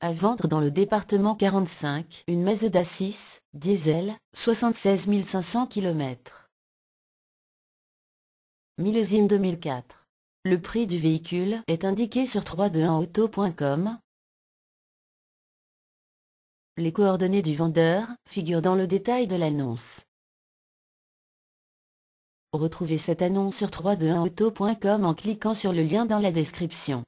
À vendre dans le département 45, une Mazda 6, diesel, 76 500 km. Millésime 2004. Le prix du véhicule est indiqué sur 321auto.com. Les coordonnées du vendeur figurent dans le détail de l'annonce. Retrouvez cette annonce sur 321auto.com en cliquant sur le lien dans la description.